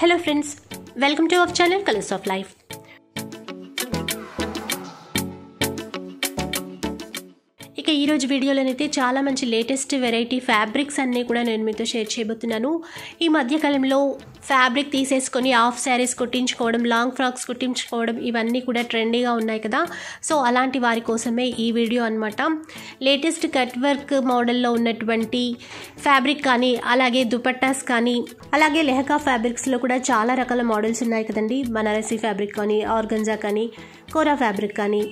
Hello friends, welcome to our channel Colors of Life. ఈరోజు వీడియోలోనైతే చాలా మంచి లేటెస్ట్ వెరైటీ ఫ్యాబ్రిక్స్ అన్నీ కూడా నేను మీతో షేర్ చేయబోతున్నాను ఈ మధ్యకాలంలో ఫ్యాబ్రిక్ తీసేసుకొని హాఫ్ శారీస్ కుట్టించుకోవడం లాంగ్ ఫ్రాక్స్ కుట్టించుకోవడం ఇవన్నీ కూడా ట్రెండీగా ఉన్నాయి కదా సో అలాంటి వారి కోసమే ఈ వీడియో అనమాట లేటెస్ట్ కట్ వర్క్ మోడల్లో ఉన్నటువంటి ఫ్యాబ్రిక్ కానీ అలాగే దుపట్టాస్ కానీ అలాగే లెహకా ఫ్యాబ్రిక్స్లో కూడా చాలా రకాల మోడల్స్ ఉన్నాయి కదండి బనారసీ ఫ్యాబ్రిక్ కానీ ఆర్గంజా కానీ కోరా ఫ్యాబ్రిక్ కానీ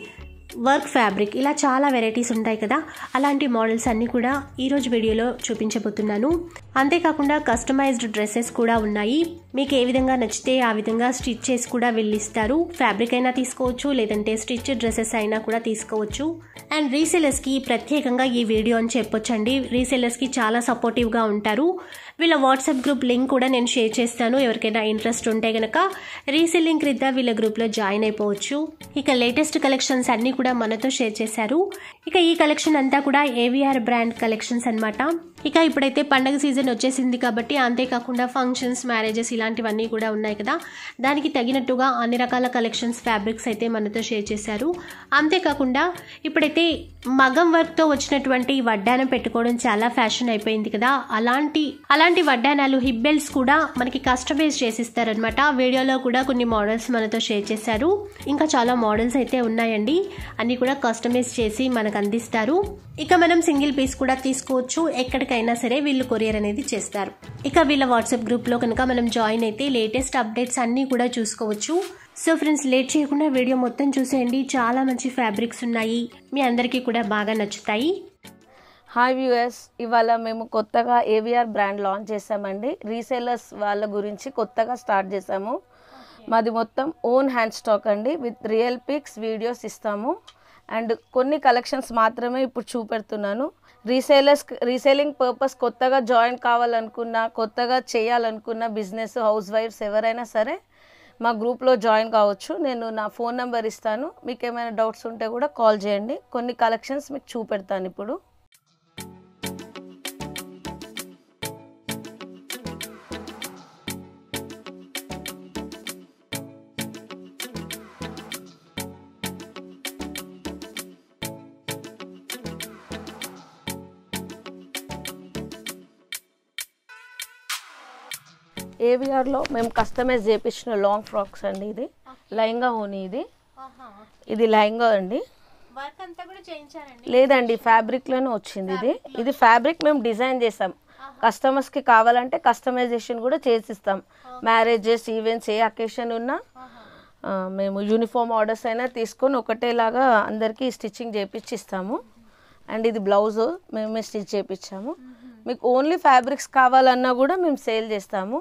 వర్క్ ఫ్యాబ్రిక్ ఇలా చాలా వెరైటీస్ ఉంటాయి కదా అలాంటి మోడల్స్ అన్నీ కూడా ఈరోజు వీడియోలో చూపించబోతున్నాను అంతేకాకుండా కస్టమైజ్డ్ డ్రెస్సెస్ కూడా ఉన్నాయి మీకు ఏ విధంగా నచ్చితే ఆ విధంగా స్టిచ్ చేసి కూడా వెళ్ళిస్తారు ఫ్యాబ్రిక్ అయినా తీసుకోవచ్చు లేదంటే స్టిచ్ డ్రెస్సెస్ అయినా కూడా తీసుకోవచ్చు అండ్ రీసెలర్స్కి ప్రత్యేకంగా ఈ వీడియో అని చెప్పొచ్చండి రీసెలర్స్కి చాలా సపోర్టివ్గా ఉంటారు వీళ్ళ వాట్సాప్ గ్రూప్ లింక్ కూడా నేను షేర్ చేస్తాను ఎవరికైనా ఇంట్రెస్ట్ ఉంటే కనుక రీసెల్లింగ్ క్రింద వీళ్ళ గ్రూప్లో జాయిన్ అయిపోవచ్చు ఇక లేటెస్ట్ కలెక్షన్స్ అన్నీ కూడా మనతో షేర్ చేశారు ఇక ఈ కలెక్షన్ అంతా కూడా ఏవిఆర్ బ్రాండ్ కలెక్షన్స్ అనమాట ఇక ఇప్పుడైతే పండగ సీజన్ సీజన్ వచ్చేసింది కాబట్టి అంతేకాకుండా ఫంక్షన్స్ మ్యారేజెస్ ఇలాంటివన్నీ కూడా ఉన్నాయి కదా దానికి తగినట్టుగా అన్ని రకాల కలెక్షన్స్ ఫ్యాబ్రిక్స్ అయితే మనతో షేర్ చేశారు అంతేకాకుండా ఇప్పుడైతే మగం వర్క్తో వచ్చినటువంటి వడ్డానం పెట్టుకోవడం చాలా ఫ్యాషన్ అయిపోయింది కదా అలాంటి అలాంటి వడ్డానాలు హిబ్బెల్స్ కూడా మనకి కస్టమైజ్ చేసిస్తారనమాట వీడియోలో కూడా కొన్ని మోడల్స్ మనతో షేర్ చేశారు ఇంకా చాలా మోడల్స్ అయితే ఉన్నాయండి అన్నీ కూడా కస్టమైజ్ చేసి మనకు అందిస్తారు ఇక మనం సింగిల్ పీస్ కూడా తీసుకోవచ్చు ఎక్కడికైనా సరే వీళ్ళు కొరియర్ అనేది చేస్తారు ఇక వీళ్ళ వాట్సాప్ గ్రూప్లో కనుక మనం జాయిన్ అయితే లేటెస్ట్ అప్డేట్స్ అన్నీ కూడా చూసుకోవచ్చు సో ఫ్రెండ్స్ లేట్ చేయకుండా వీడియో మొత్తం చూసేయండి చాలా మంచి ఫ్యాబ్రిక్స్ ఉన్నాయి మీ అందరికీ కూడా బాగా నచ్చుతాయి హాయ్ వ్యూయర్స్ ఇవాళ మేము కొత్తగా ఏవిఆర్ బ్రాండ్ లాంచ్ చేసామండి రీసేలర్స్ వాళ్ళ గురించి కొత్తగా స్టార్ట్ చేసాము మాది మొత్తం ఓన్ హ్యాండ్ స్టాక్ అండి విత్ రియల్ పిక్స్ వీడియోస్ ఇస్తాము అండ్ కొన్ని కలెక్షన్స్ మాత్రమే ఇప్పుడు చూపెడుతున్నాను రీసేలర్స్ రీసేలింగ్ పర్పస్ కొత్తగా జాయిన్ కావాలనుకున్న కొత్తగా చేయాలనుకున్న బిజినెస్ హౌస్ వైఫ్స్ ఎవరైనా సరే మా గ్రూప్లో జాయిన్ కావచ్చు నేను నా ఫోన్ నెంబర్ ఇస్తాను మీకు ఏమైనా డౌట్స్ ఉంటే కూడా కాల్ చేయండి కొన్ని కలెక్షన్స్ మీకు చూపెడతాను ఇప్పుడు ఏవిఆర్లో మేము కస్టమైజ్ చేపించిన లాంగ్ ఫ్రాక్స్ అండి ఇది లైంగా ఓని ఇది ఇది లైంగా అండి లేదండి ఫ్యాబ్రిక్లోనే వచ్చింది ఇది ఇది ఫ్యాబ్రిక్ మేము డిజైన్ చేసాం కస్టమర్స్కి కావాలంటే కస్టమైజేషన్ కూడా చేసిస్తాం మ్యారేజెస్ ఈవెంట్స్ ఏ అకేషన్ ఉన్నా మేము యూనిఫామ్ ఆర్డర్స్ అయినా తీసుకొని ఒకటేలాగా అందరికీ స్టిచ్చింగ్ చేపించిస్తాము అండ్ ఇది బ్లౌజ్ మేమే స్టిచ్ చేయించాము మీకు ఓన్లీ ఫ్యాబ్రిక్స్ కావాలన్నా కూడా మేము సేల్ చేస్తాము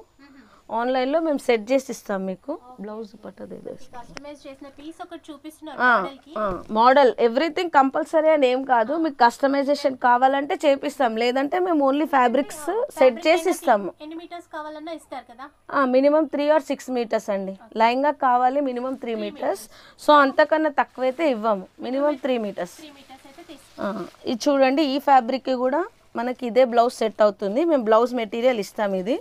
ఆన్లైన్లో మేము సెట్ చేసి ఇస్తాం మీకు బ్లౌజ్ పట్టదు మోడల్ ఎవ్రీథింగ్ కంపల్సరీ అని ఏం కాదు మీకు కస్టమైజేషన్ కావాలంటే చేపిస్తాం లేదంటే మేము ఓన్లీ ఫ్యాబ్రిక్స్ సెట్ చేసి ఇస్తాము minimum three or six metres అండి లైంగా కావాలి మినిమం త్రీ మీటర్స్ సో అంతకన్నా తక్కువైతే ఇవ్వము మినిమం త్రీ మీటర్స్ ఇది చూడండి ఈ ఫ్యాబ్రిక్ కూడా మనకి ఇదే బ్లౌజ్ సెట్ అవుతుంది మేము బ్లౌజ్ మెటీరియల్ ఇస్తాం ఇది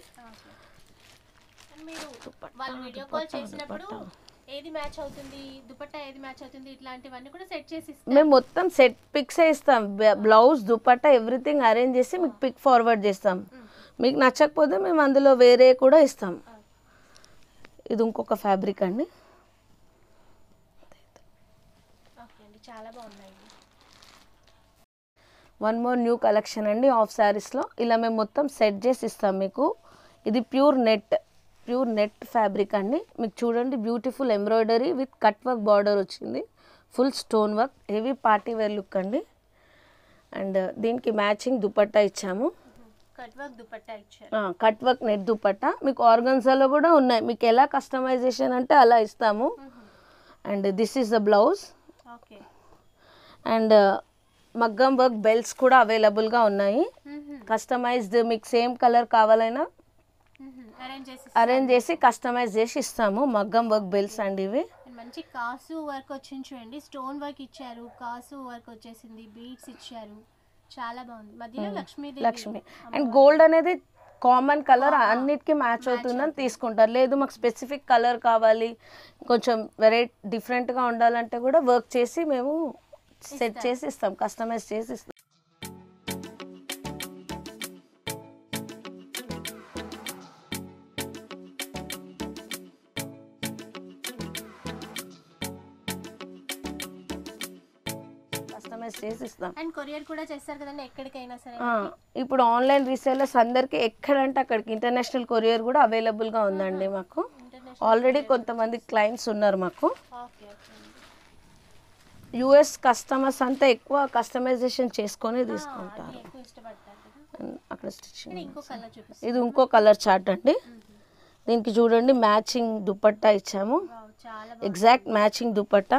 వాళ్ళు వీడియో కాల్ చేసినప్పుడు ఏది మ్యాచ్ అవుతుంది దుపట్టా ఏది మ్యాచ్ అవుతుంది ఇట్లాంటివన్నీ కూడా సెట్ చేసి మేము మొత్తం సెట్ పిక్స్ ఇస్తాం బ్లౌజ్ దుపట్టా ఎవ్రీథింగ్ అరేంజ్ చేసి మీకు పిక్ ఫార్వర్డ్ చేస్తాం మీకు నచ్చకపోతే మేము అందులో వేరే కూడా ఇస్తాం ఇది ఇంకొక ఫ్యాబ్రిక్ అండి చాలా బాగున్నాయి వన్ మోర్ న్యూ కలెక్షన్ అండి ఆఫ్ శారీస్లో ఇలా మేము మొత్తం సెట్ చేసి ఇస్తాం మీకు ఇది pure net pure net fabric అండి మీకు చూడండి beautiful embroidery with cut work border వచ్చింది full stone work heavy party wear look అండి అండ్ దీనికి మ్యాచింగ్ దుపట్టా ఇచ్చాము కట్ వర్క్ నెట్ దుపట్టా మీకు ఆర్గన్సాలో కూడా ఉన్నాయి మీకు ఎలా కస్టమైజేషన్ అంటే అలా ఇస్తాము and this is the blouse and మగ్గం వర్క్ బెల్ట్స్ కూడా అవైలబుల్గా ఉన్నాయి కస్టమైజ్డ్ మీకు సేమ్ కలర్ కావాలైనా అరేంజ్ చేసి కస్టమైజ్ చేసి ఇస్తాము మగ్గం వర్క్ బెల్స్ అండి ఇవి మంచి కాసు వర్క్ వచ్చింది చూడండి స్టోన్ వర్క్ ఇచ్చారు కాసు వర్క్ వచ్చేసింది బీడ్స్ ఇచ్చారు చాలా బాగుంది మధ్యలో hmm. Lakshmi Lakshmi and gold అనేది కామన్ కలర్ అన్నిటికీ మ్యాచ్ అవుతుందని తీసుకుంటారు లేదు మాకు స్పెసిఫిక్ కలర్ కావాలి కొంచెం వెరైటీ డిఫరెంట్గా ఉండాలంటే కూడా వర్క్ చేసి మేము సెట్ చేసి ఇస్తాం కస్టమైజ్ చేసి ఇస్తాం చేసి ఇస్తాం ఇప్పుడు ఆన్లైన్ రీసేలర్స్ అందరికీ ఎక్కడంటే అక్కడికి ఇంటర్నేషనల్ కొరియర్ కూడా అవైలబుల్గా ఉందండి మాకు ఆల్రెడీ కొంతమంది క్లయింట్స్ ఉన్నారు మాకు యుఎస్ కస్టమర్స్ అంతా ఎక్కువ కస్టమైజేషన్ చేసుకొని తీసుకుంటారు అక్కడ స్టిచ్చింగ్ ఇది ఇంకో కలర్ చార్ట్ అండి దీనికి చూడండి మ్యాచింగ్ దుపట్టా ఇచ్చాము exact matching dupatta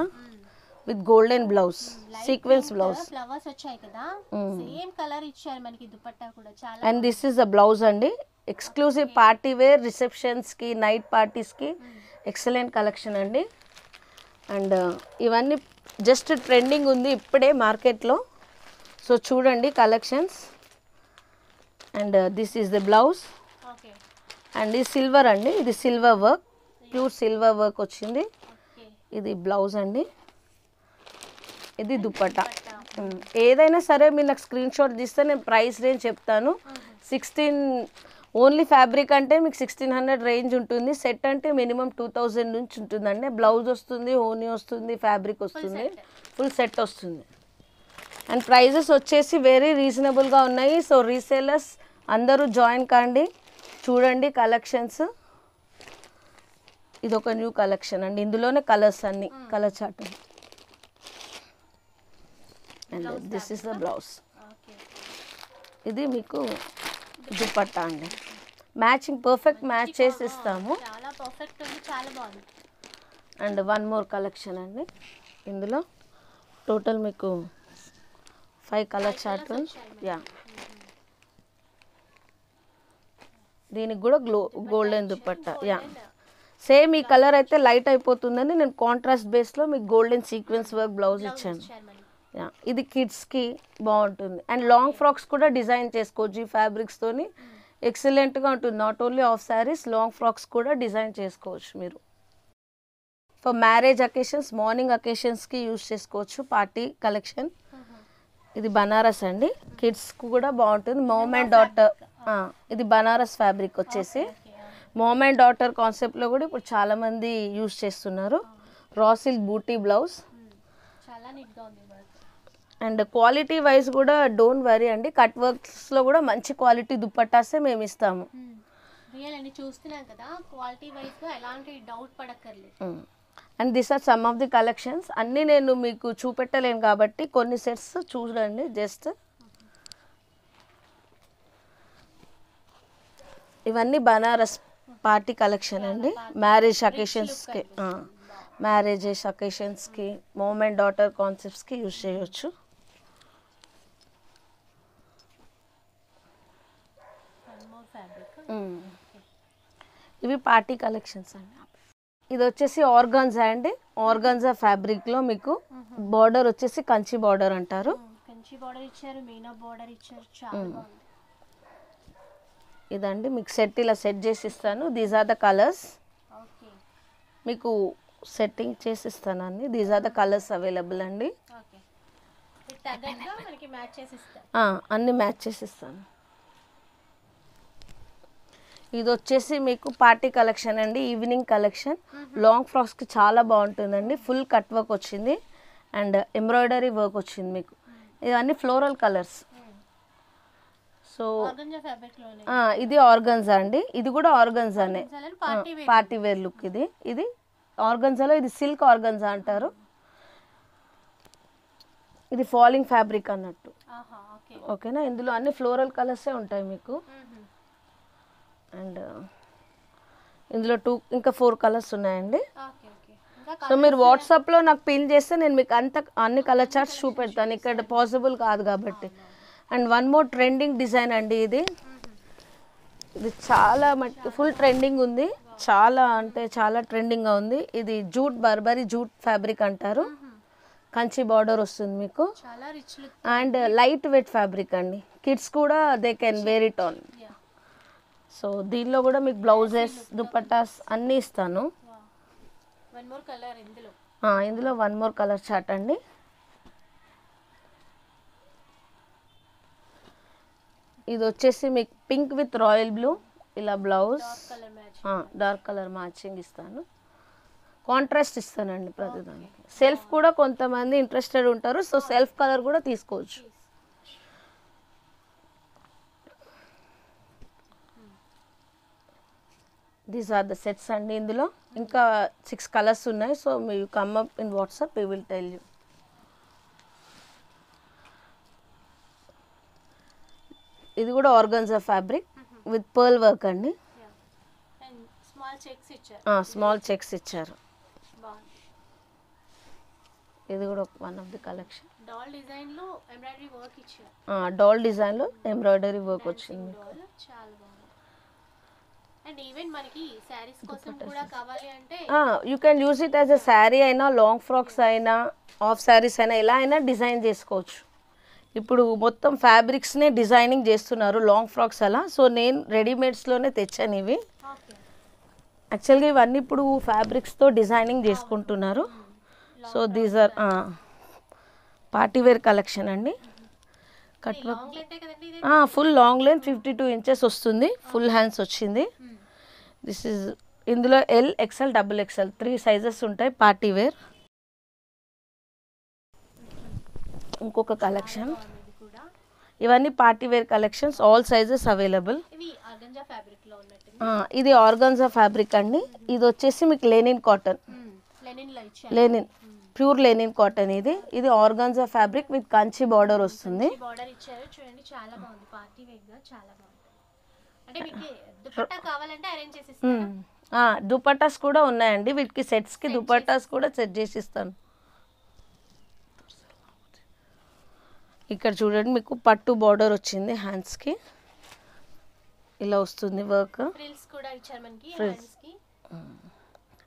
with golden blouse sequence blouse flowers వచ్చాయి కదా సేమ్ కలర్ ఇచ్చారు మనకి దుపట్టా కూడా చాలా and this is the blouse అండి ఎక్స్క్లూజివ్ పార్టీ వేర్ రిసెప్షన్స్ కి నైట్ పార్టీస్ కి ఎక్సలెంట్ కలెక్షన్ అండి అండ్ uh, ఇవన్నీ జస్ట్ ట్రెండింగ్ ఉంది ఇప్పుడే మార్కెట్లో సో చూడండి collections and this is the blouse and ఇది సిల్వర్ అండి ఇది silver work pure silver work వచ్చింది ఇది బ్లౌజ్ అండి ఇది దుప్పట ఏదైనా సరే మీరు నాకు స్క్రీన్ షాట్ తీస్తే నేను ప్రైస్ రేంజ్ చెప్తాను సిక్స్టీన్ ఓన్లీ ఫ్యాబ్రిక్ అంటే మీకు సిక్స్టీన్ హండ్రెడ్ రేంజ్ ఉంటుంది సెట్ అంటే మినిమం టూ థౌజండ్ నుంచి ఉంటుందండి బ్లౌజ్ వస్తుంది ఓనీ వస్తుంది ఫ్యాబ్రిక్ వస్తుంది ఫుల్ సెట్ వస్తుంది అండ్ ప్రైజెస్ వచ్చేసి వెరీ రీజనబుల్గా ఉన్నాయి సో రీసేలర్స్ అందరూ జాయిన్ కాండి చూడండి కలెక్షన్స్ ఇది ఒక న్యూ కలెక్షన్ అండి ఇందులోనే కలర్స్ అన్నీ colour chart and this is the blouse ఇది మీకు దుపట్టా అండి మ్యాచింగ్ పర్ఫెక్ట్ మ్యాచ్ చేసి ఇస్తాము అండ్ వన్ మోర్ కలెక్షన్ అండి ఇందులో టోటల్ మీకు ఫైవ్ కలర్ చార్ట్ యా దీనికి కూడా గ్లో గోల్డెన్ దుప్పట్ట యా సేమ్ ఈ కలర్ అయితే లైట్ అయిపోతుందని నేను కాంట్రాస్ట్ బేస్లో మీకు గోల్డెన్ సీక్వెన్స్ వర్క్ బ్లౌజ్ ఇచ్చాను ఇది కిడ్స్కి బాగుంటుంది అండ్ లాంగ్ ఫ్రాక్స్ కూడా డిజైన్ చేసుకోవచ్చు ఈ ఫ్యాబ్రిక్స్తోని ఎక్సలెంట్గా ఉంటుంది not only half saris long frocks కూడా డిజైన్ చేసుకోవచ్చు మీరు ఫర్ మ్యారేజ్ అకేషన్స్ మార్నింగ్ అకేషన్స్కి యూజ్ చేసుకోవచ్చు పార్టీ కలెక్షన్ uh-huh. ఇది బనారస్ అండి కిడ్స్ కూడా బాగుంటుంది మోమ్ అండ్ డాటర్ ఇది బనారస్ ఫ్యాబ్రిక్ వచ్చేసి మోమ్ అండ్ డాటర్ కాన్సెప్ట్లో కూడా ఇప్పుడు చాలామంది యూజ్ చేస్తున్నారు రాసిల్ బూటీ బ్లౌజ్ చాలా నీట్గా ఉంది అండ్ క్వాలిటీ వైజ్ కూడా డోంట్ వరీ అండి కట్ వర్క్స్లో కూడా మంచి క్వాలిటీ దుప్పట్టాసే మేము ఇస్తాము కదా quality and this are some of the collections అన్నీ నేను మీకు చూపెట్టలేను కాబట్టి కొన్ని సెట్స్ చూడండి జస్ట్ ఇవన్నీ బనారస్ పార్టీ కలెక్షన్ అండి మ్యారేజ్ అకేషన్స్కి మ్యారేజెస్ అకేషన్స్కి మోమ్ డాటర్ కాన్సెప్ట్స్కి యూజ్ చేయవచ్చు ఇవి పార్టీ కలెక్షన్స్ అండి ఇది వచ్చేసి ఆర్గాన్జా అండి ఆర్గాన్జా ఫ్యాబ్రిక్లో మీకు బార్డర్ వచ్చేసి కంచి బార్డర్ అంటారు కంచి బార్డర్ ఇదండి మీకు సెట్ ఇలా సెట్ చేసి ఇస్తాను దీస్ ఆర్ ద కలర్స్ మీకు సెట్టింగ్ చేసి ఇస్తాను అండి these are the colours available అండి అన్ని మ్యాచ్ చేసి ఇస్తాను ఇది వచ్చేసి మీకు పార్టీ కలెక్షన్ అండి ఈవినింగ్ కలెక్షన్ లాంగ్ ఫ్రాక్స్కి చాలా బాగుంటుందండి ఫుల్ కట్ వర్క్ వచ్చింది అండ్ ఎంబ్రాయిడరీ వర్క్ వచ్చింది మీకు ఇవన్నీ ఫ్లోరల్ కలర్స్ సో ఇది ఆర్గన్జా అండి ఇది కూడా ఆర్గన్జానే పార్టీ వేర్ లుక్ ఇది ఇది ఆర్గన్జాలో ఇది సిల్క్ ఆర్గన్జా అంటారు ఇది ఫాలింగ్ ఫ్యాబ్రిక్ అన్నట్టు ఓకేనా ఇందులో అన్ని ఫ్లోరల్ కలర్సే ఉంటాయి మీకు అండ్ ఇందులో టూ ఇంకా ఫోర్ కలర్స్ ఉన్నాయండి సో మీరు వాట్సాప్లో నాకు పిన్ చేస్తే నేను మీకు అంత అన్ని కలర్ చార్ట్స్ చూపెడతాను ఇక్కడ పాసిబుల్ కాదు కాబట్టి and one more trending design అండి ఇది ఇది చాలా మట్టి ఫుల్ ట్రెండింగ్ ఉంది చాలా అంటే చాలా ట్రెండింగ్గా ఉంది ఇది జూట్ బర్బరీ జూట్ ఫ్యాబ్రిక్ అంటారు కంచి బార్డర్ వస్తుంది మీకు అండ్ లైట్ వెయిట్ ఫ్యాబ్రిక్ అండి కిడ్స్ కూడా they can wear it on so దీనిలో కూడా మీకు బ్లౌజెస్ దుపట్టాస్ అన్నీ ఇస్తాను ఇందులో వన్ మోర్ కలర్ చార్ట్ అండి ఇది వచ్చేసి మీకు పింక్ విత్ రాయల్ బ్లూ ఇలా బ్లౌజ్ డార్క్ కలర్ మ్యాచింగ్ ఇస్తాను కాంట్రాస్ట్ ఇస్తానండి ప్రతిదానికి సెల్ఫ్ కూడా కొంతమంది ఇంట్రెస్టెడ్ ఉంటారు సో సెల్ఫ్ కలర్ కూడా తీసుకోవచ్చు దీస్ ఆర్ ద సెట్స్ అండి ఇందులో ఇంకా సిక్స్ కలర్స్ ఉన్నాయి సో మీ come up in WhatsApp you will tell you ఇది కూడా organza fabric with pearl work అండి స్మాల్ చెక్స్ ఇచ్చారు ah, ఇది కూడా one of the collection doll design లో ఎంబ్రాయిడరీ వర్క్ ఇచ్చారు డాల్ ah, డిజైన్ లో ఎంబ్రాయిడరీ వర్క్ వచ్చింది you can use it as a sari అయినా లాంగ్ ఫ్రాక్స్ అయినా హాఫ్ శారీస్ అయినా ఎలా అయినా డిజైన్ చేసుకోవచ్చు ఇప్పుడు మొత్తం ఫ్యాబ్రిక్స్నే డిజైనింగ్ చేస్తున్నారు లాంగ్ ఫ్రాక్స్ అలా సో నేను రెడీమేడ్స్లోనే తెచ్చాను ఇవి యాక్చువల్గా ఇవన్నీ ఇప్పుడు ఫ్యాబ్రిక్స్తో డిజైనింగ్ చేసుకుంటున్నారు so these are party wear collection అండి cut full long length fifty two inches వస్తుంది ఫుల్ హ్యాండ్స్ వచ్చింది hmm. దిస్ ఇస్ ఇందులో L XL double XL three sizes ఉంటాయి పార్టీ వేర్ ఇంకొక కలెక్షన్ ఇవన్నీ party wear collections all sizes available ఇది organza fabric అండి ఇది వచ్చేసి మీకు linen cotton linen pure linen cotton ఇది ఇది organza fabric with Kanchi border వస్తుంది దుపట్టాస్ కూడా ఉన్నాయండి వీటికి సెట్స్కి దుపట్టాస్ కూడా సెట్ చేసి ఇస్తాను ఇక్కడ చూడండి మీకు పట్టు బార్డర్ వచ్చింది హ్యాండ్స్కి ఇలా వస్తుంది work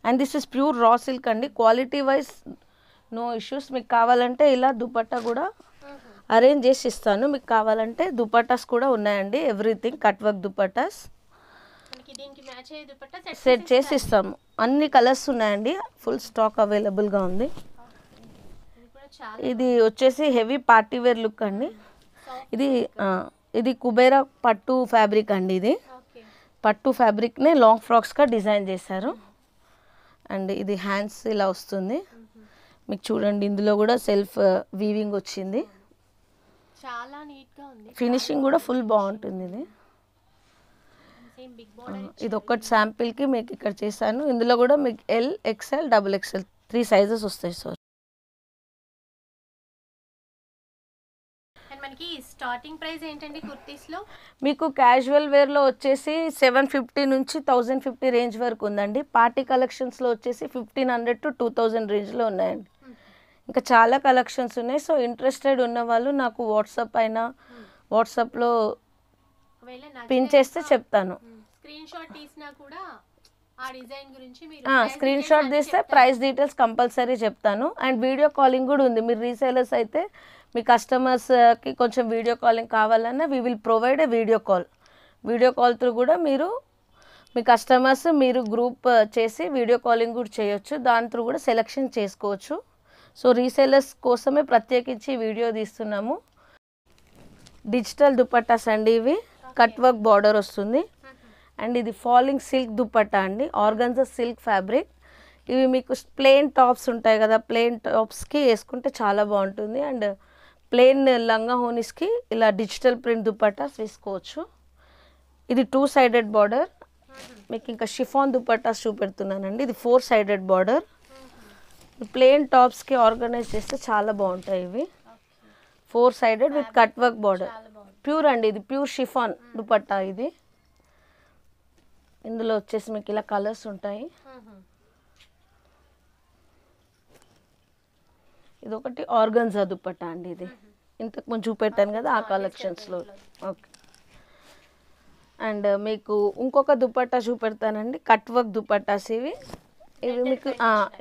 and this is pure raw silk అండి క్వాలిటీ వైజ్ నో ఇష్యూస్ మీకు కావాలంటే ఇలా దుపట్టా కూడా అరేంజ్ చేసి ఇస్తాను మీకు కావాలంటే దుపట్టాస్ కూడా ఉన్నాయండి everything cut work dupattas set చేసి ఇస్తాము అన్ని కలర్స్ ఉన్నాయండి ఫుల్ స్టాక్ అవైలబుల్గా ఉంది ఇది వచ్చేసి హెవీ పార్టీ వేర్ లుక్ అండి ఇది ఇది కుబేరా పట్టు ఫ్యాబ్రిక్ అండి ఇది పట్టు ఫ్యాబ్రిక్నే లాంగ్ ఫ్రాక్స్గా డిజైన్ చేశారు అండ్ ఇది హ్యాండ్స్ ఇలా వస్తుంది మీకు చూడండి ఇందులో కూడా సెల్ఫ్ వీవింగ్ వచ్చింది చాలా నీట్గా ఉంది ఫినిషింగ్ కూడా ఫుల్ బాగుంటుంది ఇది ఇది ఒక్కటి శాంపిల్కి మీకు ఇక్కడ చేశాను ఇందులో కూడా మీకు L XL double XL three sizes వస్తాయి సార్ మనకి స్టార్టింగ్ ప్రైస్ ఏంటండి కుర్తీస్లో మీకు క్యాజువల్ వేర్లో వచ్చేసి సెవెన్ ఫిఫ్టీ నుంచి థౌజండ్ ఫిఫ్టీ రేంజ్ వరకు ఉందండి పార్టీ కలెక్షన్స్లో వచ్చేసి fifteen hundred to two thousand రేంజ్లో ఉన్నాయండి ఇంకా చాలా కలెక్షన్స్ ఉన్నాయి సో ఇంట్రెస్టెడ్ ఉన్న వాళ్ళు నాకు వాట్సాప్ అయినా వాట్సాప్లో పిన్ చేస్తే చెప్తాను స్క్రీన్ షాట్ తీస్తే ప్రైస్ డీటెయిల్స్ కంపల్సరీ చెప్తాను అండ్ వీడియో కాలింగ్ కూడా ఉంది మీరు రీసేలర్స్ అయితే మీ కస్టమర్స్కి uh, కొంచెం వీడియో కాలింగ్ కావాలన్నా we will provide a video call video call through కూడా మీరు మీ కస్టమర్స్ మీరు గ్రూప్ uh, చేసి వీడియో కాలింగ్ కూడా చేయొచ్చు దాని త్రూ కూడా సెలెక్షన్ చేసుకోవచ్చు సో రీసేలర్స్ కోసమే ప్రత్యేకించి వీడియో తీస్తున్నాము డిజిటల్ దుపట్టాస్ అండి ఇవి కట్ వర్క్ బార్డర్ వస్తుంది mm-hmm. అండ్ ఇది ఫాలింగ్ సిల్క్ దుపట్టా అండి ఆర్గన్జా సిల్క్ ఫ్యాబ్రిక్ ఇవి మీకు ప్లెయిన్ టాప్స్ ఉంటాయి కదా ప్లెయిన్ టాప్స్కి వేసుకుంటే చాలా బాగుంటుంది అండ్ ప్లెయిన్ లంగా హోనీస్కి ఇలా డిజిటల్ ప్రింట్ దుపట్టాస్ వేసుకోవచ్చు ఇది టూ సైడెడ్ బార్డర్ mm-hmm. మీకు ఇంకా షిఫాన్ దుపట్టాస్ చూపెడుతున్నానండి ఇది ఫోర్ సైడెడ్ బార్డర్ ప్లేన్ టాప్స్కి ఆర్గనైజ్ చేస్తే చాలా బాగుంటాయి ఇవి four sided with cut work border pure అండి ఇది ప్యూర్ షిఫాన్ దుపట్టా ఇది ఇందులో వచ్చేసి మీకు ఇలా కలర్స్ ఉంటాయి ఇది ఒకటి ఆర్గన్జా దుపట్టా అండి ఇది ఇంతకు ముందు చూపెట్టాను కదా ఆ కలెక్షన్స్లో ఓకే అండ్ మీకు ఇంకొక దుపట్టా చూపెడతానండి కట్ వర్క్ దుపట్టాస్ ఇవి ఇవి మీకు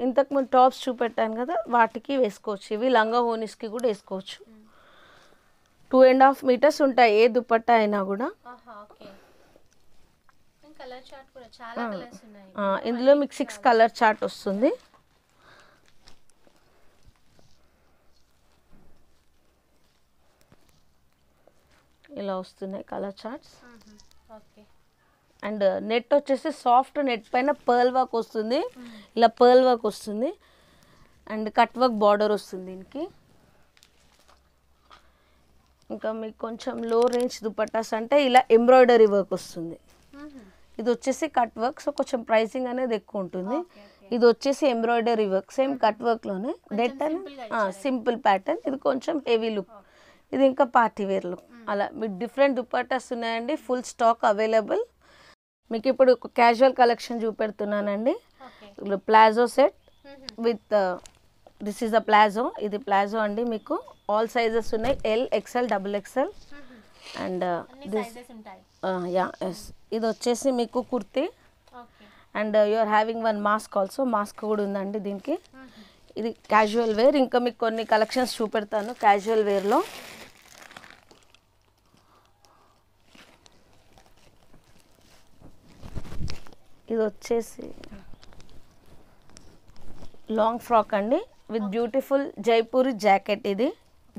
ఇంతకుముందు టాప్స్ చూపెట్టాను కదా వాటికి వేసుకోవచ్చు ఇవి లంగా హోనిస్కి కూడా వేసుకోవచ్చు టూ అండ్ హాఫ్ మీటర్స్ ఉంటాయి ఏ దుప్పట్ట అయినా కూడా hmm. ఇందులో మీకు సిక్స్ కలర్ చార్ట్ వస్తుంది ఇలా వస్తున్నాయి colour charts hmm, hmm. Okay and net వచ్చేసి సాఫ్ట్ నెట్ పైన పర్ల్ వర్క్ వస్తుంది ఇలా పర్ల్ వర్క్ వస్తుంది అండ్ కట్ వర్క్ బార్డర్ వస్తుంది దీనికి ఇంకా మీకు కొంచెం లో రేంజ్ దుపట్టాస్ అంటే ఇలా ఎంబ్రాయిడరీ వర్క్ వస్తుంది ఇది వచ్చేసి కట్ వర్క్ సో కొంచెం ప్రైసింగ్ అనేది ఎక్కువ ఉంటుంది ఇది వచ్చేసి ఎంబ్రాయిడరీ వర్క్ సేమ్ కట్ వర్క్లోనే నెట్ అని సింపుల్ ప్యాటర్న్ ఇది కొంచెం హెవీ లుక్ ఇది ఇంకా పార్టీవేర్ లుక్ అలా మీకు డిఫరెంట్ దుపాటాస్ ఉన్నాయండి ఫుల్ స్టాక్ అవైలబుల్ మీకు ఇప్పుడు క్యాజువల్ కలెక్షన్ చూపెడుతున్నానండి palazzo set with this is the palazzo ఇది ప్లాజో అండి మీకు ఆల్ సైజెస్ ఉన్నాయి L XL double XL and this yeah S ఇది వచ్చేసి మీకు kurti and are having one mask also mask కూడా ఉందండి దీనికి ఇది క్యాజువల్ వేర్ ఇంకా మీకు కొన్ని కలెక్షన్స్ చూపెడతాను క్యాజువల్ వేర్లో ఇది వచ్చేసి లాంగ్ ఫ్రాక్ అండి విత్ బ్యూటిఫుల్ జైపూరి జాకెట్ ఇది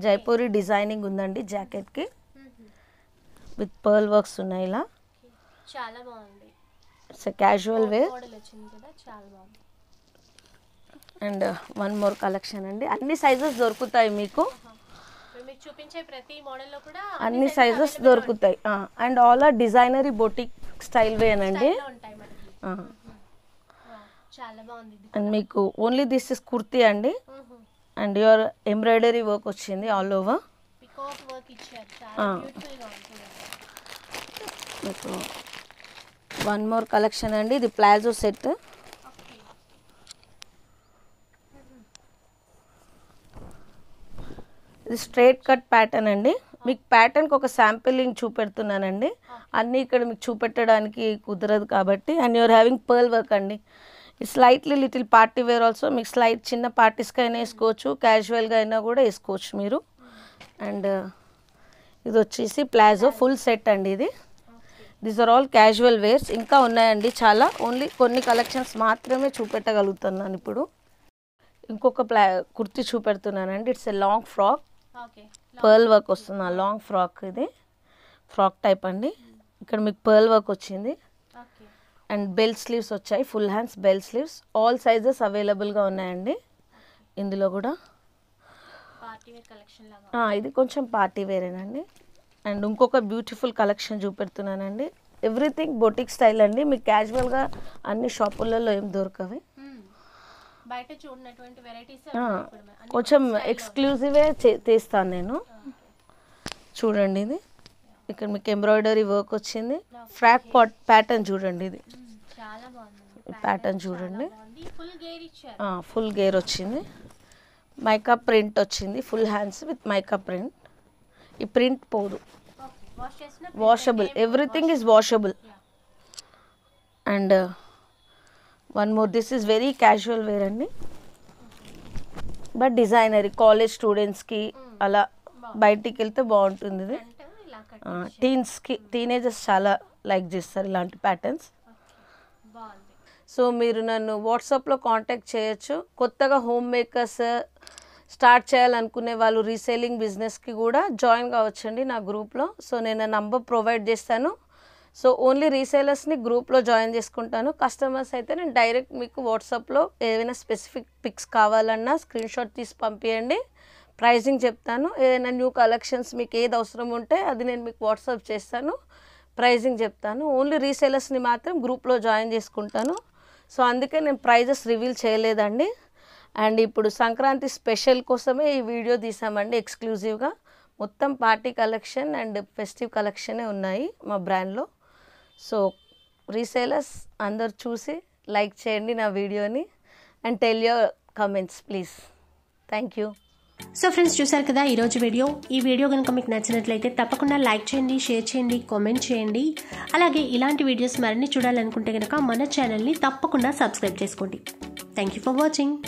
జైపూరి డిజైనింగ్ ఉందండి జాకెట్కి mm-hmm. విత్ పర్ల్ వర్క్స్ ఉన్నాయి ఇలా చాలా బాగుంది it's casual wear and one more collection అండి అన్ని సైజెస్ దొరుకుతాయి మీకు uh-huh. చూపించే ప్రతి మోడల్లో కూడా అన్ని సైజెస్ దొరుకుతాయి and all are designer boutique style వేనండి చాలా బాగుంది అండ్ మీకు ఓన్లీ దిస్ ఇస్ కుర్తి అండి అండ్ యువర్ ఎంబ్రాయిడరీ వర్క్ వచ్చింది ఆల్ ఓవర్ మీకు వన్ మోర్ కలెక్షన్ అండి ఇది ప్లాజో సెట్ ఇది స్ట్రైట్ కట్ ప్యాటర్న్ అండి మీకు ప్యాటర్న్కి ఒక శాంపిలింగ్ చూపెడుతున్నానండి అన్నీ ఇక్కడ మీకు చూపెట్టడానికి కుదరదు కాబట్టి and you are having pearl work అండి slightly little party wear also మీకు స్లైట్ చిన్న పార్టీస్కి అయినా వేసుకోవచ్చు క్యాజువల్గా అయినా కూడా వేసుకోవచ్చు మీరు అండ్ uh, ఇది వచ్చేసి ప్లాజో ఫుల్ సెట్ అండి ఇది these are all casual wears ఇంకా ఉన్నాయండి చాలా ఓన్లీ కొన్ని కలెక్షన్స్ మాత్రమే చూపెట్టగలుగుతున్నాను ఇప్పుడు ఇంకొక ప్లా కుర్తి చూపెడుతున్నానండి it's a long frock pearl work వస్తుంది లాంగ్ ఫ్రాక్ ఇది ఫ్రాక్ టైప్ అండి ఇక్కడ మీకు పర్ల్ వర్క్ వచ్చింది అండ్ బెల్ స్లీవ్స్ వచ్చాయి full hands bell sleeves all sizes అవైలబుల్గా ఉన్నాయండి ఇందులో కూడా ఇది కొంచెం పార్టీ వేరేనండి అండ్ ఇంకొక బ్యూటిఫుల్ కలెక్షన్ చూపెడుతున్నానండి ఎవ్రీథింగ్ బొటిక్ స్టైల్ అండి మీకు క్యాజువల్గా అన్ని షాపులలో ఏం దొరకవి బయట చూడనటువంటి వెరైటీస్ కొంచెం ఎక్స్క్లూజివే తీస్తాను నేను చూడండి ఇది ఇక్కడ మీకు ఎంబ్రాయిడరీ వర్క్ వచ్చింది ఫ్రాక్ పాట్ ప్యాటర్న్ చూడండి ఇది ప్యాటర్న్ చూడండి ఫుల్ గేర్ వచ్చింది మైకా ప్రింట్ వచ్చింది full hands with mica print ఈ ప్రింట్ పోదు washable everything is washable and one more this is very casual wear అండి బట్ డిజైనరీ కాలేజ్ స్టూడెంట్స్కి అలా బయటికి వెళ్తే బాగుంటుంది ఇది టీన్స్కి టీనేజర్స్ చాలా లైక్ చేస్తారు ఇలాంటి ప్యాటర్న్స్ సో మీరు నన్ను వాట్సాప్లో కాంటాక్ట్ చేయొచ్చు కొత్తగా హోమ్ మేకర్స్ స్టార్ట్ చేయాలనుకునే వాళ్ళు రీసేలింగ్ బిజినెస్కి కూడా జాయిన్ కావచ్చండి నా గ్రూప్లో సో నేను నంబర్ ప్రొవైడ్ చేస్తాను సో ఓన్లీ రీసేలర్స్ని గ్రూప్లో జాయిన్ చేసుకుంటాను కస్టమర్స్ అయితే నేను డైరెక్ట్ మీకు వాట్సాప్లో ఏదైనా స్పెసిఫిక్ పిక్స్ కావాలన్నా స్క్రీన్ షాట్ తీసి పంపించండి ప్రైజింగ్ చెప్తాను ఏదైనా న్యూ కలెక్షన్స్ మీకు ఏది అవసరం ఉంటే అది నేను మీకు వాట్సాప్ చేస్తాను ప్రైజింగ్ చెప్తాను ఓన్లీ రీసేలర్స్ని మాత్రం గ్రూప్లో జాయిన్ చేసుకుంటాను సో అందుకే నేను ప్రైజెస్ రివీల్ చేయలేదండి అండ్ ఇప్పుడు సంక్రాంతి స్పెషల్ కోసమే ఈ వీడియో తీసామండి ఎక్స్క్లూజివ్గా మొత్తం పార్టీ కలెక్షన్ అండ్ ఫెస్టివ్ కలెక్షనే ఉన్నాయి మా బ్రాండ్లో సో రీసేలర్స్ అందరు చూసి లైక్ చేయండి నా వీడియోని and tell your comments please thank you so friends చూసారు కదా ఈరోజు వీడియో ఈ వీడియో కనుక మీకు నచ్చినట్లయితే తప్పకుండా లైక్ చేయండి షేర్ చేయండి కామెంట్ చేయండి అలాగే ఇలాంటి వీడియోస్ మరిన్ని చూడాలనుకుంటే కనుక మన ఛానల్ని తప్పకుండా సబ్స్క్రైబ్ చేసుకోండి థ్యాంక్ యూ ఫర్ వాచింగ్